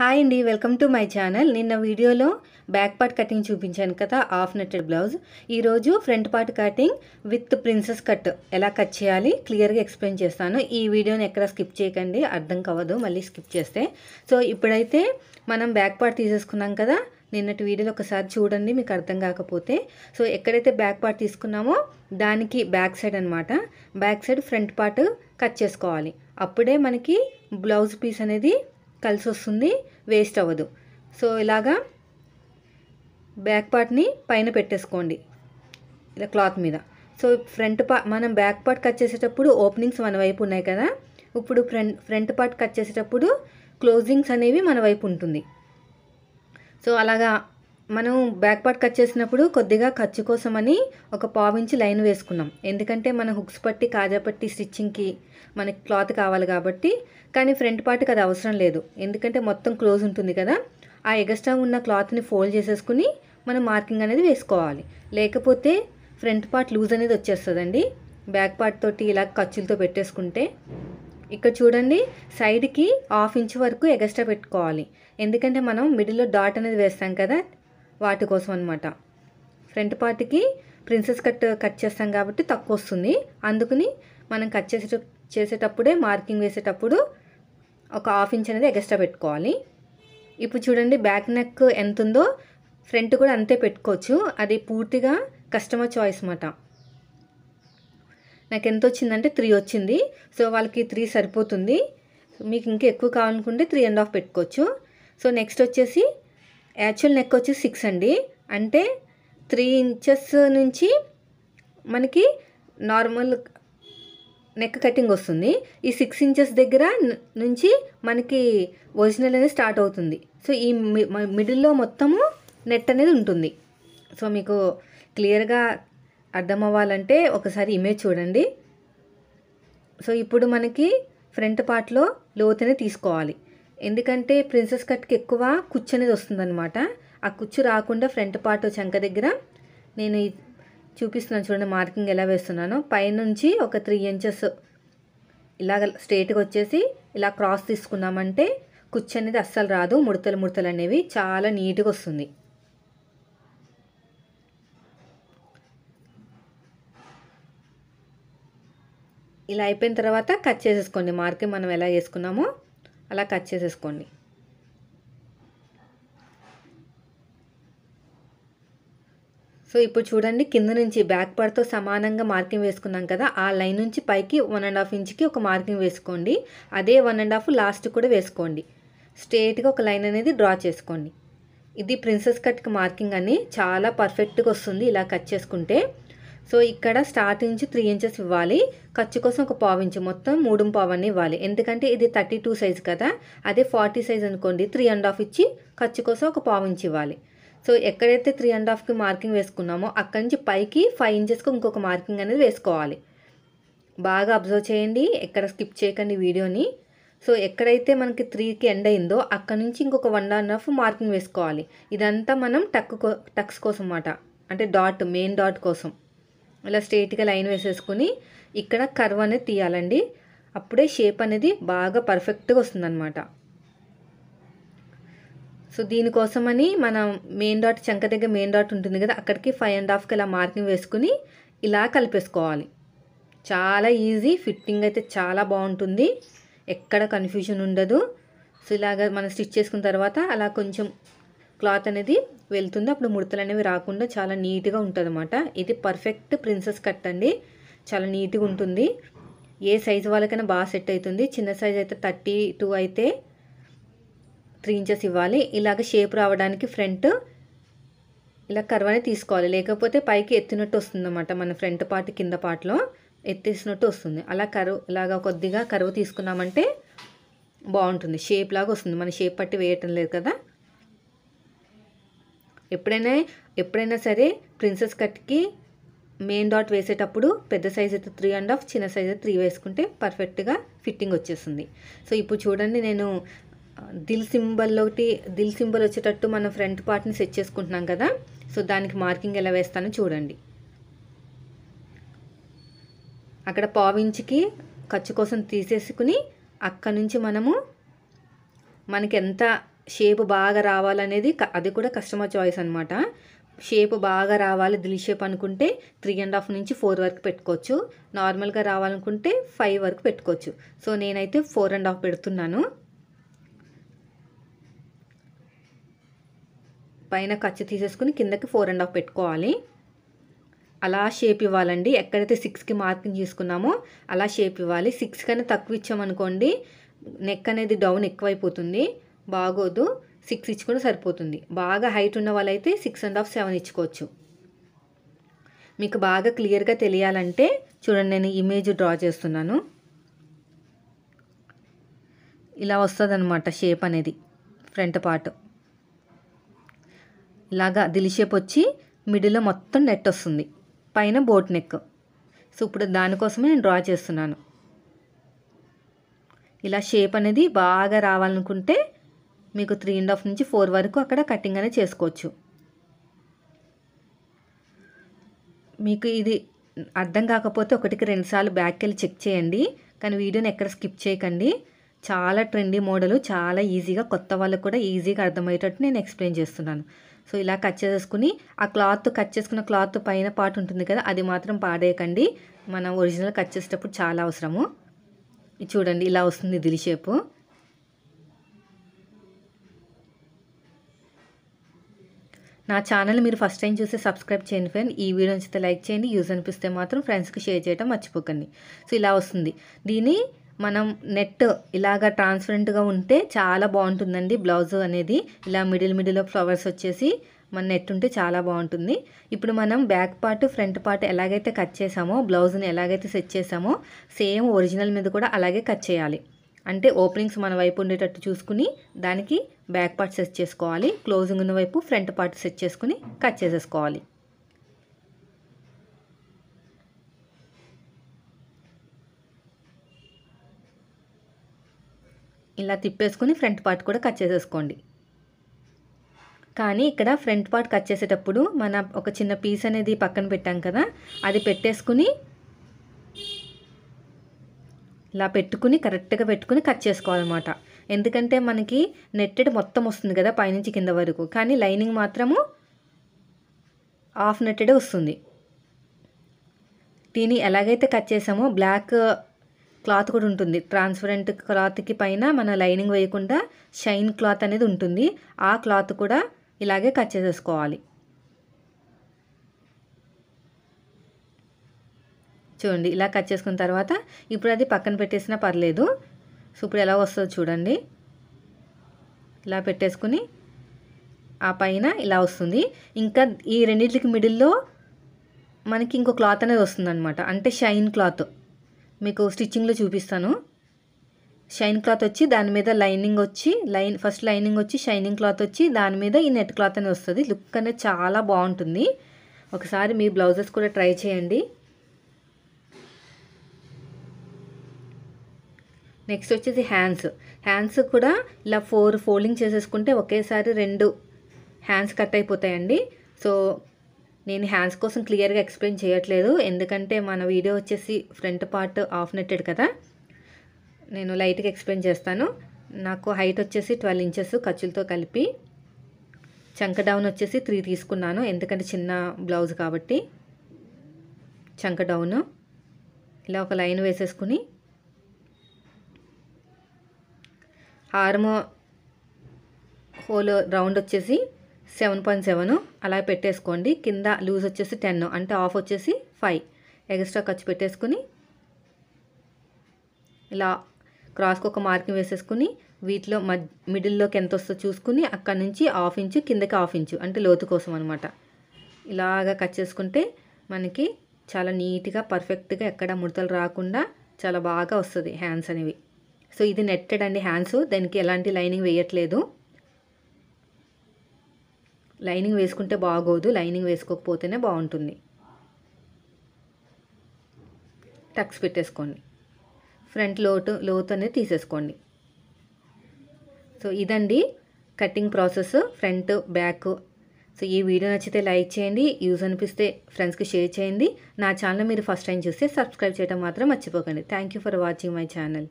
hi అండి welcome to my channel నిన్న వీడియోలో బ్యాక్ పార్ట్ కటింగ్ చూపించాను కదా హాఫ్ నెట్టెడ్ బ్లౌజ్ ఈరోజు front part cutting with princess cut ఎలా కట్ చేయాలి క్లియర్గా ఎక్స్ప్లెయిన్ చేస్తాను ఈ వీడియోని ఎక్కడ స్కిప్ చేయకండి అర్థం కావద్దు మళ్ళీ స్కిప్ చేస్తే సో ఇప్పుడైతే మనం బ్యాక్ పార్ట్ తీసేసుకున్నాం కదా నిన్నటి వీడియోలు ఒకసారి చూడండి మీకు అర్థం కాకపోతే సో ఎక్కడైతే బ్యాక్ పార్ట్ తీసుకున్నామో దానికి బ్యాక్ సైడ్ అనమాట back side front part cut చేసుకోవాలి అప్పుడే మనకి బ్లౌజ్ పీస్ అనేది కలిసి వస్తుంది వేస్ట్ అవ్వదు సో ఇలాగా బ్యాక్ పార్ట్ని పైన పెట్టేసుకోండి ఇలా క్లాత్ మీద సో ఫ్రంట్ పా మనం బ్యాక్ పార్ట్ కట్ చేసేటప్పుడు ఓపెనింగ్స్ మన వైపు ఉన్నాయి కదా ఇప్పుడు ఫ్రంట్ ఫ్రంట్ పార్ట్ కట్ చేసేటప్పుడు క్లోజింగ్స్ అనేవి మన వైపు ఉంటుంది సో అలాగా మనం బ్యాక్ పార్ట్ కట్ చేసినప్పుడు కొద్దిగా ఖర్చు కోసమని ఒక పావించి లైన్ వేసుకున్నాం ఎందుకంటే మన హుక్స్ పట్టి కాజా పట్టి స్టిచ్చింగ్కి మనకి క్లాత్ కావాలి కాబట్టి కానీ ఫ్రంట్ పార్ట్కి అది అవసరం లేదు ఎందుకంటే మొత్తం క్లోజ్ ఉంటుంది కదా ఆ ఎగస్ట్రా ఉన్న క్లాత్ని ఫోల్డ్ చేసేసుకుని మనం మార్కింగ్ అనేది వేసుకోవాలి లేకపోతే ఫ్రంట్ పార్ట్ లూజ్ అనేది వచ్చేస్తుందండి బ్యాక్ పార్ట్ తోటి ఇలా ఖర్చులతో పెట్టేసుకుంటే ఇక్కడ చూడండి సైడ్కి హాఫ్ ఇంచ్ వరకు ఎగస్ట్రా పెట్టుకోవాలి ఎందుకంటే మనం మిడిల్లో డాట్ అనేది వేస్తాం కదా వాటి కోసం అనమాట ఫ్రంట్ పార్ట్కి ప్రిన్సెస్ కట్ కట్ చేస్తాం కాబట్టి తక్కువ వస్తుంది అందుకని మనం కట్ చేసే చేసేటప్పుడే మార్కింగ్ వేసేటప్పుడు ఒక హాఫ్ ఇంచ్ అనేది ఎగస్ట్రా పెట్టుకోవాలి ఇప్పుడు చూడండి బ్యాక్ నెక్ ఎంత ఉందో ఫ్రంట్ కూడా అంతే పెట్టుకోవచ్చు అది పూర్తిగా కస్టమర్ చాయిస్ మాట నాకు ఎంత వచ్చిందంటే త్రీ వచ్చింది సో వాళ్ళకి త్రీ సరిపోతుంది మీకు ఇంకా ఎక్కువ కావాలనుకుంటే త్రీ అండ్ హాఫ్ పెట్టుకోవచ్చు సో నెక్స్ట్ వచ్చేసి యాక్చువల్ నెక్ వచ్చి సిక్స్ అండి అంటే త్రీ ఇంచెస్ నుంచి మనకి నార్మల్ నెక్ కటింగ్ వస్తుంది ఈ సిక్స్ ఇంచెస్ దగ్గర నుంచి మనకి ఒరిజినల్ అనేది స్టార్ట్ అవుతుంది సో ఈ మిడిల్లో మొత్తము నెట్ అనేది ఉంటుంది సో మీకు క్లియర్గా అర్థం అవ్వాలంటే ఒకసారి ఇమేజ్ చూడండి సో ఇప్పుడు మనకి ఫ్రంట్ పార్ట్లో లోతనే తీసుకోవాలి ఎందుకంటే ప్రిన్సెస్ కట్కి ఎక్కువ కుచ్చు అనేది వస్తుందన్నమాట ఆ కుచ్చు రాకుండా ఫ్రంట్ పార్ట్ చంక దగ్గర నేను చూపిస్తున్నాను చూడండి మార్కింగ్ ఎలా వేస్తున్నాను పైనుంచి ఒక త్రీ ఇంచెస్ ఇలాగ స్ట్రేట్గా వచ్చేసి ఇలా క్రాస్ తీసుకున్నామంటే కుచ్చు అనేది అస్సలు రాదు ముడతలు ముడతలు అనేవి చాలా నీట్గా వస్తుంది ఇలా అయిపోయిన తర్వాత కట్ చేసేసుకోండి మార్కింగ్ మనం ఎలా వేసుకున్నామో అలా కట్ చేసేసుకోండి సో ఇప్పుడు చూడండి కింద నుంచి బ్యాక్ పార్ట్తో సమానంగా మార్కింగ్ వేసుకున్నాం కదా ఆ లైన్ నుంచి పైకి వన్ అండ్ హాఫ్ ఇంచ్కి ఒక మార్కింగ్ వేసుకోండి అదే వన్ అండ్ హాఫ్ లాస్ట్ కూడా వేసుకోండి స్ట్రేట్గా ఒక లైన్ అనేది డ్రా చేసుకోండి ఇది ప్రిన్సెస్ కట్కి మార్కింగ్ అని చాలా పర్ఫెక్ట్గా వస్తుంది ఇలా కట్ చేసుకుంటే సో ఇక్కడ స్టార్ట్ నుంచి త్రీ ఇంచెస్ ఇవ్వాలి ఖర్చు కోసం ఒక పావు ఇంచు మొత్తం మూడు పావన్ని ఇవ్వాలి ఎందుకంటే ఇది థర్టీ టూ సైజ్ కదా అదే ఫార్టీ సైజ్ అనుకోండి త్రీ అండ్ హాఫ్ ఇచ్చి ఖర్చు కోసం ఒక పావు ఇంచు ఇవ్వాలి సో ఎక్కడైతే త్రీ అండ్ హాఫ్కి మార్కింగ్ వేసుకున్నామో అక్కడి నుంచి పైకి ఫైవ్ ఇంచెస్కి ఇంకొక మార్కింగ్ అనేది వేసుకోవాలి బాగా అబ్జర్వ్ చేయండి ఎక్కడ స్కిప్ చేయకండి వీడియోని సో ఎక్కడైతే మనకి త్రీకి ఎండ్ అయిందో అక్కడ నుంచి ఇంకొక వన్ అండ్ హాఫ్ మార్కింగ్ వేసుకోవాలి ఇదంతా మనం టక్ టక్స్ కోసం అన్నమాట అంటే డాట్ మెయిన్ డాట్ కోసం ఇలా స్ట్రేట్గా లైన్ వేసేసుకుని ఇక్కడ కర్వ్ అనేది తీయాలండి అప్పుడే షేప్ అనేది బాగా పర్ఫెక్ట్గా వస్తుందన్నమాట సో దీనికోసమని మన మెయిన్ డాట్ చంక దగ్గర మెయిన్ డాట్ ఉంటుంది కదా అక్కడికి ఫైవ్ అండ్ హాఫ్కి ఇలా మార్కింగ్ వేసుకుని ఇలా కలిపేసుకోవాలి చాలా ఈజీ ఫిట్టింగ్ అయితే చాలా బాగుంటుంది ఎక్కడ కన్ఫ్యూజన్ ఉండదు సో ఇలాగ మనం స్టిచ్ చేసుకున్న తర్వాత అలా కొంచెం క్లాత్ అనేది వెళ్తుంది అప్పుడు ముడతలు అనేవి రాకుండా చాలా నీట్గా ఉంటుంది అనమాట ఇది పర్ఫెక్ట్ ప్రిన్సెస్ కట్ అండి చాలా నీట్గా ఉంటుంది ఏ సైజు వాళ్ళకైనా బాగా సెట్ అవుతుంది చిన్న సైజు అయితే థర్టీ టూ అయితే త్రీ ఇంచెస్ ఇవ్వాలి ఇలాగ షేప్ రావడానికి ఫ్రంట్ ఇలా కర్వనే తీసుకోవాలి లేకపోతే పైకి ఎత్తినట్టు అనమాట మన ఫ్రంట్ పార్ట్ కింద పార్ట్లో ఎత్తేసినట్టు వస్తుంది అలా కరువు ఇలాగ కొద్దిగా కరువు తీసుకున్నామంటే బాగుంటుంది షేప్ లాగా వస్తుంది మన షేప్ పట్టి వేయటం లేదు కదా ఎప్పుడైనా ఎప్పుడైనా సరే ప్రిన్సెస్ కట్కి మెయిన్ డాట్ వేసేటప్పుడు పెద్ద సైజ్ అయితే త్రీ అండ్ హాఫ్ చిన్న సైజ్ అయితే త్రీ వేసుకుంటే పర్ఫెక్ట్గా ఫిట్టింగ్ వచ్చేస్తుంది సో ఇప్పుడు చూడండి నేను దిల్ సింబల్ ఒకటి దిల్ సింబల్ వచ్చేటట్టు మనం ఫ్రంట్ పార్ట్ని సెట్ చేసుకుంటున్నాం కదా సో దానికి మార్కింగ్ ఎలా వేస్తానో చూడండి అక్కడ పావించికి ఖర్చు కోసం తీసేసుకుని అక్కడ నుంచి మనము మనకి ఎంత షేప్ బాగా రావాలనేది అది కూడా కస్టమర్ చాయిస్ అనమాట షేప్ బాగా రావాలి దిల్ షేప్ అనుకుంటే త్రీ అండ్ హాఫ్ నుంచి ఫోర్ వరకు పెట్టుకోవచ్చు నార్మల్గా రావాలనుకుంటే ఫైవ్ వరకు పెట్టుకోవచ్చు సో నేనైతే ఫోర్ అండ్ హాఫ్ పెడుతున్నాను పైన ఖర్చు తీసేసుకుని కిందకి ఫోర్ అండ్ హాఫ్ పెట్టుకోవాలి అలా షేప్ ఇవ్వాలండి ఎక్కడైతే సిక్స్కి మార్కింగ్ చేసుకున్నామో అలా షేప్ ఇవ్వాలి సిక్స్ కన్నా తక్కువ ఇచ్చామనుకోండి నెక్ అనేది డౌన్ ఎక్కువైపోతుంది బాగోదు సిక్స్ ఇచ్చుకుంటే సరిపోతుంది బాగా హైట్ ఉన్న వాళ్ళైతే సిక్స్ అండ్ హాఫ్ సెవెన్ ఇచ్చుకోవచ్చు మీకు బాగా క్లియర్గా తెలియాలంటే చూడండి నేను ఇమేజ్ డ్రా చేస్తున్నాను ఇలా వస్తుందన్నమాట షేప్ అనేది ఫ్రంట్ పార్ట్ ఇలాగా దిలి షేప్ వచ్చి మిడిల్లో మొత్తం నెట్ వస్తుంది పైన బోట్ నెక్ సో ఇప్పుడు దానికోసమే నేను డ్రా చేస్తున్నాను ఇలా షేప్ అనేది బాగా రావాలనుకుంటే మీకు త్రీ అండ్ హాఫ్ నుంచి ఫోర్ వరకు అక్కడ కటింగ్ అనేది చేసుకోవచ్చు మీకు ఇది అర్థం కాకపోతే ఒకటికి రెండుసార్లు బ్యాక్ వెళ్ళి చెక్ చేయండి కానీ వీడియోని ఎక్కడ స్కిప్ చేయకండి చాలా ట్రెండీ మోడల్ చాలా ఈజీగా కొత్త వాళ్ళకు కూడా ఈజీగా అర్థమయ్యేటట్టు నేను ఎక్స్ప్లెయిన్ చేస్తున్నాను సో ఇలా కట్ చేసుకుని ఆ క్లాత్ కట్ చేసుకున్న క్లాత్ పైన పార్ట్ ఉంటుంది కదా అది మాత్రం పాడేయకండి మనం ఒరిజినల్ కట్ చేసేటప్పుడు చాలా అవసరము చూడండి ఇలా వస్తుంది దిలి షేపు నా ఛానల్ మీరు ఫస్ట్ టైం చూసి సబ్స్క్రైబ్ చేయండి ఫ్రెండ్ ఈ వీడియో నుంచి లైక్ చేయండి యూజ్ అనిపిస్తే మాత్రం ఫ్రెండ్స్కి షేర్ చేయడం మర్చిపోకండి సో ఇలా వస్తుంది దీన్ని మనం నెట్ ఇలాగ ట్రాన్స్పరెంట్గా ఉంటే చాలా బాగుంటుందండి బ్లౌజ్ అనేది ఇలా మిడిల్ మిడిల్ ఫ్లవర్స్ వచ్చేసి మన నెట్ ఉంటే చాలా బాగుంటుంది ఇప్పుడు మనం బ్యాక్ పార్ట్ ఫ్రంట్ పార్ట్ ఎలాగైతే కట్ చేసామో బ్లౌజ్ని ఎలాగైతే సెట్ చేసామో సేమ్ ఒరిజినల్ మీద కూడా అలాగే కట్ చేయాలి అంటే ఓపెనింగ్స్ మన వైపు ఉండేటట్టు చూసుకుని దానికి బ్యాక్ పార్ట్ సెట్ చేసుకోవాలి క్లోజింగ్ ఉన్న వైపు ఫ్రంట్ పార్ట్ సెట్ చేసుకుని కట్ చేసేసుకోవాలి ఇలా తిప్పేసుకుని ఫ్రంట్ పార్ట్ కూడా కట్ చేసేసుకోండి కానీ ఇక్కడ ఫ్రంట్ పార్ట్ కట్ చేసేటప్పుడు మన ఒక చిన్న పీస్ అనేది పక్కన పెట్టాం కదా అది పెట్టేసుకుని ఇలా పెట్టుకుని కరెక్ట్గా పెట్టుకుని కట్ చేసుకోవాలన్నమాట ఎందుకంటే మనకి నెట్టెడ్ మొత్తం వస్తుంది కదా పైనుంచి కింద వరకు కానీ లైనింగ్ మాత్రము హాఫ్ నెట్టెడే వస్తుంది దీన్ని ఎలాగైతే కట్ చేసామో బ్లాక్ క్లాత్ కూడా ఉంటుంది ట్రాన్స్పరెంట్ క్లాత్కి పైన మన లైనింగ్ వేయకుండా షైన్ క్లాత్ అనేది ఉంటుంది ఆ క్లాత్ కూడా ఇలాగే కట్ చేసేసుకోవాలి చూడండి ఇలా కట్ చేసుకున్న తర్వాత ఇప్పుడు అది పక్కన పెట్టేసినా పర్లేదు సో ఇప్పుడు ఎలా వస్తుందో చూడండి ఇలా పెట్టేసుకుని ఆ పైన ఇలా వస్తుంది ఇంకా ఈ రెండింటికి మిడిల్లో మనకి ఇంకో క్లాత్ అనేది అనమాట అంటే షైన్ క్లాత్ మీకు స్టిచ్చింగ్లో చూపిస్తాను షైన్ క్లాత్ వచ్చి దాని మీద లైనింగ్ వచ్చి లైన్ ఫస్ట్ లైనింగ్ వచ్చి షైనింగ్ క్లాత్ వచ్చి దాని మీద ఈ నెట్ క్లాత్ అనేది వస్తుంది లుక్ అనేది చాలా బాగుంటుంది ఒకసారి మీ బ్లౌజెస్ కూడా ట్రై చేయండి నెక్స్ట్ వచ్చేసి హ్యాండ్స్ హ్యాండ్స్ కూడా ఇలా ఫోర్ ఫోల్డింగ్ చేసేసుకుంటే ఒకేసారి రెండు హ్యాండ్స్ కట్ అయిపోతాయండి సో నేను హ్యాండ్స్ కోసం క్లియర్గా ఎక్స్ప్లెయిన్ చేయట్లేదు ఎందుకంటే మన వీడియో వచ్చేసి ఫ్రంట్ పార్ట్ ఆఫ్ నెట్టెడ్ కదా నేను లైట్గా ఎక్స్ప్లెయిన్ చేస్తాను నాకు హైట్ వచ్చేసి ట్వెల్వ్ ఇంచెస్ ఖర్చులతో కలిపి చంక డౌన్ వచ్చేసి త్రీ తీసుకున్నాను ఎందుకంటే చిన్న బ్లౌజ్ కాబట్టి చంక డౌన్ ఇలా ఒక లైన్ వేసేసుకుని ఆర్మో హోల్ రౌండ్ వచ్చేసి సెవెన్ పాయింట్ సెవెన్ అలా పెట్టేసుకోండి కింద లూజ్ వచ్చేసి టెన్ అంటే ఆఫ్ వచ్చేసి ఫైవ్ ఎక్స్ట్రా ఖర్చు పెట్టేసుకుని ఇలా క్రాస్కి ఒక మార్కింగ్ వేసేసుకుని వీటిలో మధ్య మిడిల్లోకి ఎంత వస్తుందో చూసుకుని అక్కడి నుంచి ఆఫ్ ఇంచు కిందకి ఆఫ్ ఇంచు అంటే లోతు కోసం అనమాట ఇలాగా కట్ చేసుకుంటే మనకి చాలా నీట్గా పర్ఫెక్ట్గా ఎక్కడ ముడతలు రాకుండా చాలా బాగా వస్తుంది హ్యాండ్స్ అనేవి సో ఇది నెట్టెడ్ అండి హ్యాండ్స్ దానికి ఎలాంటి లైనింగ్ వేయట్లేదు లైనింగ్ వేసుకుంటే బాగోదు లైనింగ్ వేసుకోకపోతేనే బాగుంటుంది టక్స్ పెట్టేసుకోండి ఫ్రంట్ లోటు లోతు అనేది తీసేసుకోండి సో ఇదండి cutting process front back so ఈ వీడియో నచ్చితే లైక్ చేయండి యూజ్ అనిపిస్తే ఫ్రెండ్స్కి షేర్ చేయండి నా ఛానల్ మీరు ఫస్ట్ టైం చూస్తే సబ్స్క్రైబ్ చేయడం మాత్రం మర్చిపోకండి thank for watching my channel